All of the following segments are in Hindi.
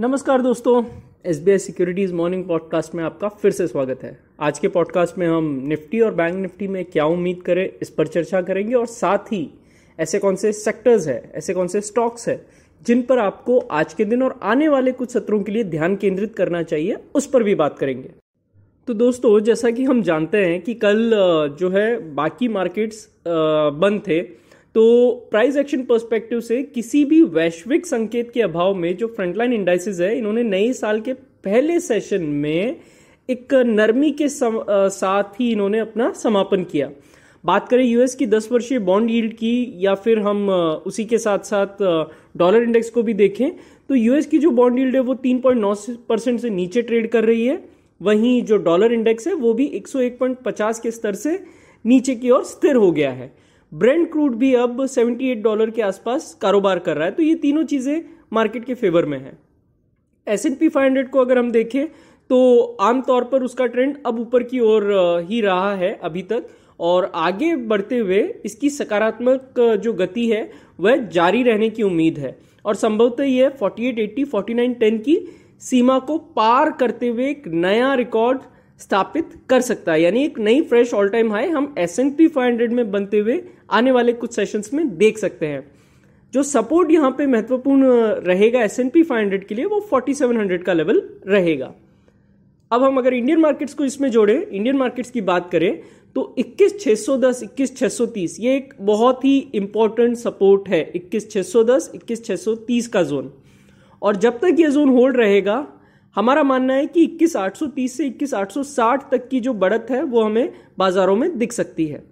नमस्कार दोस्तों S B I securities morning podcast में आपका फिर से स्वागत है आज के पॉडकास्ट में हम निफ्टी और बैंक निफ्टी में क्या उम्मीद करें इस पर चर्चा करेंगे और साथ ही ऐसे कौन से सेक्टर्स है ऐसे कौन से स्टॉक्स है जिन पर आपको आज के दिन और आने वाले कुछ सत्रों के लिए ध्यान केंद्रित करना चाहिए उस पर भी बात करेंगे तो दोस्तों जैसा कि हम जानते हैं कि कल जो है बाकी मार्केट्स बंद थे तो प्राइस एक्शन पर्सपेक्टिव से किसी भी वैश्विक संकेत के अभाव में जो फ्रंटलाइन इंडाइसिस है इन्होंने नए साल के पहले सेशन में एक नरमी के सम, आ, साथ ही इन्होंने अपना समापन किया बात करें यूएस की 10 वर्षीय बॉन्ड यील्ड की या फिर हम उसी के साथ साथ डॉलर इंडेक्स को भी देखें तो यूएस की जो बॉन्ड यील्ड है वो 3.9 परसेंट से नीचे ट्रेड कर रही है वहीं जो डॉलर इंडेक्स है वो भी 101.50 के स्तर से नीचे की ओर स्थिर हो गया है ब्रेंड क्रूड भी अब 78 डॉलर के आसपास कारोबार कर रहा है तो ये तीनों चीज़ें मार्केट के फेवर में है एस एन पी फाइव को अगर हम देखें तो आमतौर पर उसका ट्रेंड अब ऊपर की ओर ही रहा है अभी तक और आगे बढ़ते हुए इसकी सकारात्मक जो गति है वह जारी रहने की उम्मीद है और संभवतः यह 4880 4910 की सीमा को पार करते हुए एक नया रिकॉर्ड स्थापित कर सकता है यानी एक नई फ्रेश ऑल टाइम हाई हम S and P five hundred में बनते हुए आने वाले कुछ सेशंस में देख सकते हैं जो सपोर्ट यहां पे महत्वपूर्ण रहेगा एस एन पी के लिए वो 4700 का लेवल रहेगा अब हम अगर इंडियन मार्केट्स को इसमें जोड़ें इंडियन मार्केट्स की बात करें तो 21610 21630 ये एक बहुत ही इंपॉर्टेंट सपोर्ट है 21610 21630 का जोन और जब तक ये जोन होल्ड रहेगा हमारा मानना है कि 21830 से 21860 तक की जो बढ़त है वो हमें बाजारों में दिख सकती है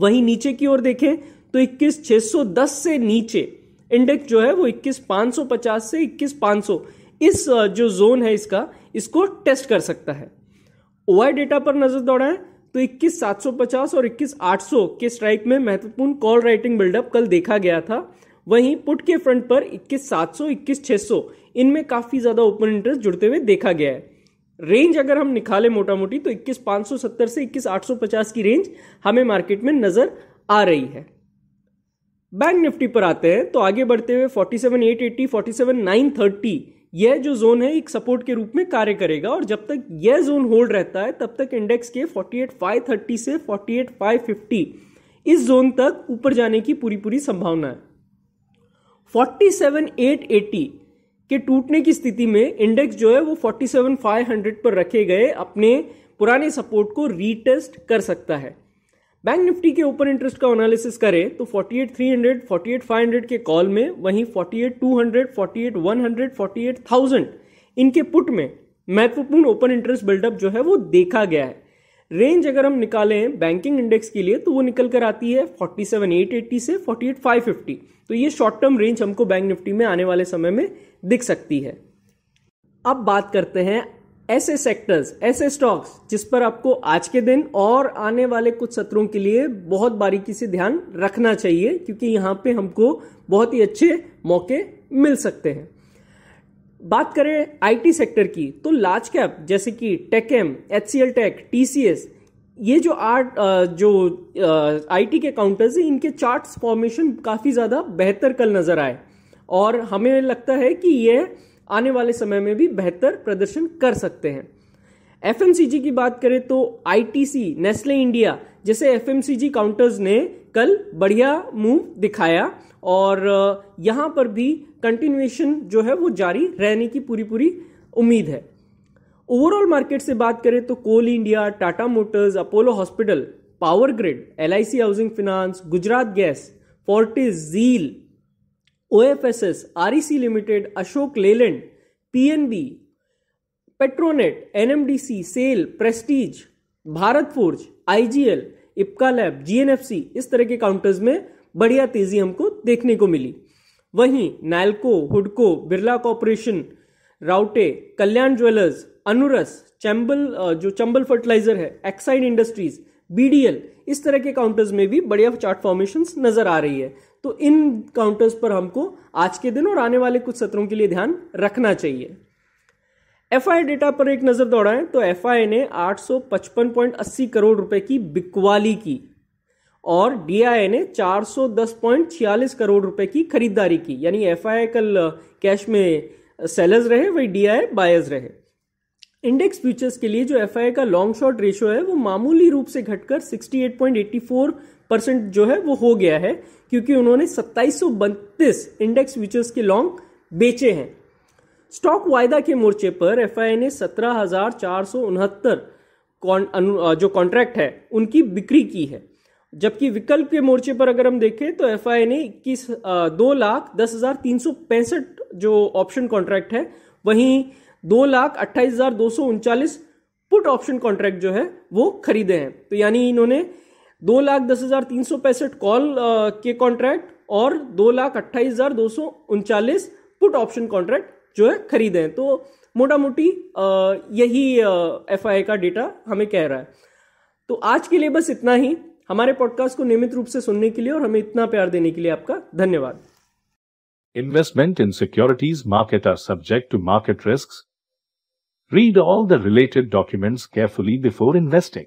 वहीं नीचे की ओर देखें तो 21,610 से नीचे इंडेक्स जो है वो 21,550 से 21,500 इस जो जोन है इसका इसको टेस्ट कर सकता है ओआई डेटा पर नजर दौड़ाएं तो 21,750 और 21,800 के स्ट्राइक में महत्वपूर्ण कॉल राइटिंग बिल्डअप कल देखा गया था वहीं पुट के फ्रंट पर 21,700, 21,600 इनमें काफी ज्यादा ओपन इंटरेस्ट जुड़ते हुए देखा गया है रेंज अगर हम निकाले मोटा मोटी तो 21,570 से 21,850 की रेंज हमें मार्केट में नज़र आ रही है बैंक निफ्टी पर आते हैं तो आगे बढ़ते हुए 47,880, 47,930 यह जो जोन है एक सपोर्ट के रूप में कार्य करेगा और जब तक यह जोन होल्ड रहता है तब तक इंडेक्स के 48,530 से 48,550 इस जोन तक ऊपर जाने की पूरी पूरी संभावना है 47,880 के टूटने की स्थिति में इंडेक्स जो है वो 47,500 पर रखे गए अपने पुराने सपोर्ट को रीटेस्ट कर सकता है बैंक निफ्टी के ओपन इंटरेस्ट का एनालिसिस करें तो 48,300, 48,500 के कॉल में वहीं 48,200, 48,100, 48,000 इनके पुट में महत्वपूर्ण ओपन इंटरेस्ट बिल्डअप जो है वो देखा गया है रेंज अगर हम निकालें बैंकिंग इंडेक्स के लिए तो वो निकल कर आती है 47,880 से 48,550 तो ये शॉर्ट टर्म रेंज हमको बैंक निफ्टी में आने वाले समय में दिख सकती है अब बात करते हैं ऐसे सेक्टर्स ऐसे स्टॉक्स जिस पर आपको आज के दिन और आने वाले कुछ सत्रों के लिए बहुत बारीकी से ध्यान रखना चाहिए क्योंकि यहाँ पे हमको बहुत ही अच्छे मौके मिल सकते हैं बात करें आईटी सेक्टर की तो लार्ज कैप जैसे कि TechM H C L tech T C S ये जो आर्ट जो आईटी के काउंटर्स हैं इनके चार्ट्स फॉर्मेशन काफ़ी ज़्यादा बेहतर कल नज़र आए और हमें लगता है कि ये आने वाले समय में भी बेहतर प्रदर्शन कर सकते हैं एफ की बात करें तो आई नेस्ले इंडिया जैसे एफ काउंटर्स ने कल बढ़िया मूव दिखाया और यहां पर भी कंटिन्यूएशन जो है वो जारी रहने की पूरी पूरी उम्मीद है ओवरऑल मार्केट से बात करें तो Coal India Tata Motors Apollo Hospital Power Grid L Housing Finance Gujarat Gas Fortis Zeel O F S S R E C limited Ashok Leyland P N B Petronet N M D C SAIL Prestige Bharat Forge I G L Ipca lab GNFC इस तरह के काउंटर्स में बढ़िया तेजी हमको देखने को मिली वहीं नैलको हुडको बिरला कॉरपोरेशन राउटे कल्याण ज्वेलर्स अनुरस चैम्बल जो चंबल फर्टिलाइजर है एक्साइड इंडस्ट्रीज बीडीएल इस तरह के काउंटर्स में भी बढ़िया चार्ट फॉर्मेशन नजर आ रही है तो इन काउंटर्स पर हमको आज के दिन और आने वाले कुछ सत्रों के लिए ध्यान रखना चाहिए एफ डेटा पर एक नजर दौड़ाएं तो एफ ने 855.80 करोड़ रुपए की बिकवाली की और डीआईए ने 410.46 करोड़ रुपए की खरीदारी की यानी एफ कल कैश में सेलर्स रहे वही डीआईए बायर्स रहे इंडेक्स फ्यूचर्स के लिए जो एफ का लॉन्ग शॉर्ट रेशियो है वो मामूली रूप से घटकर 68.84 परसेंट जो है वो हो गया है क्योंकि उन्होंने सत्ताईस इंडेक्स फ्यूचर्स के लॉन्ग बेचे हैं स्टॉक वायदा के मोर्चे पर एफआई ने सत्रह हजार चार सौ उनहत्तर जो कॉन्ट्रैक्ट है उनकी बिक्री की है जबकि विकल्प के मोर्चे पर अगर हम देखें तो एफ ने इक्कीस दो लाख दस हजार तीन सौ पैंसठ जो ऑप्शन कॉन्ट्रैक्ट है वहीं दो लाख अट्ठाईस हजार दो सौ उनचालीस पुट ऑप्शन कॉन्ट्रैक्ट जो है वो खरीदे हैं तो यानी इन्होंने दो लाख दस हजार तीन सौ पैंसठ कॉल के कॉन्ट्रैक्ट और दो लाख अट्ठाईस हजार दो सौ उनचालीस पुट ऑप्शन कॉन्ट्रैक्ट जो है खरीदें तो मोटा मोटी यही एफ का डेटा हमें कह रहा है तो आज के लिए बस इतना ही हमारे पॉडकास्ट को नियमित रूप से सुनने के लिए और हमें इतना प्यार देने के लिए आपका धन्यवाद investment in securities market are subject to market risk read all the related documents carefully before investing